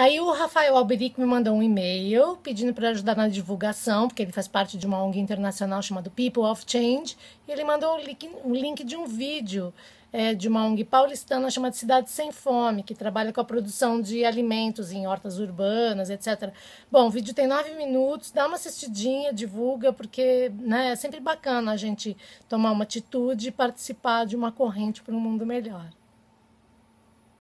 aí o Rafael Alberico me mandou um e-mail pedindo para ajudar na divulgação, porque ele faz parte de uma ONG internacional chamada People of Change. E ele mandou o link, link de um vídeo é, de uma ONG paulistana chamada Cidade Sem Fome, que trabalha com a produção de alimentos em hortas urbanas, etc. Bom, o vídeo tem nove minutos, dá uma assistidinha, divulga, porque né, é sempre bacana a gente tomar uma atitude e participar de uma corrente para um mundo melhor.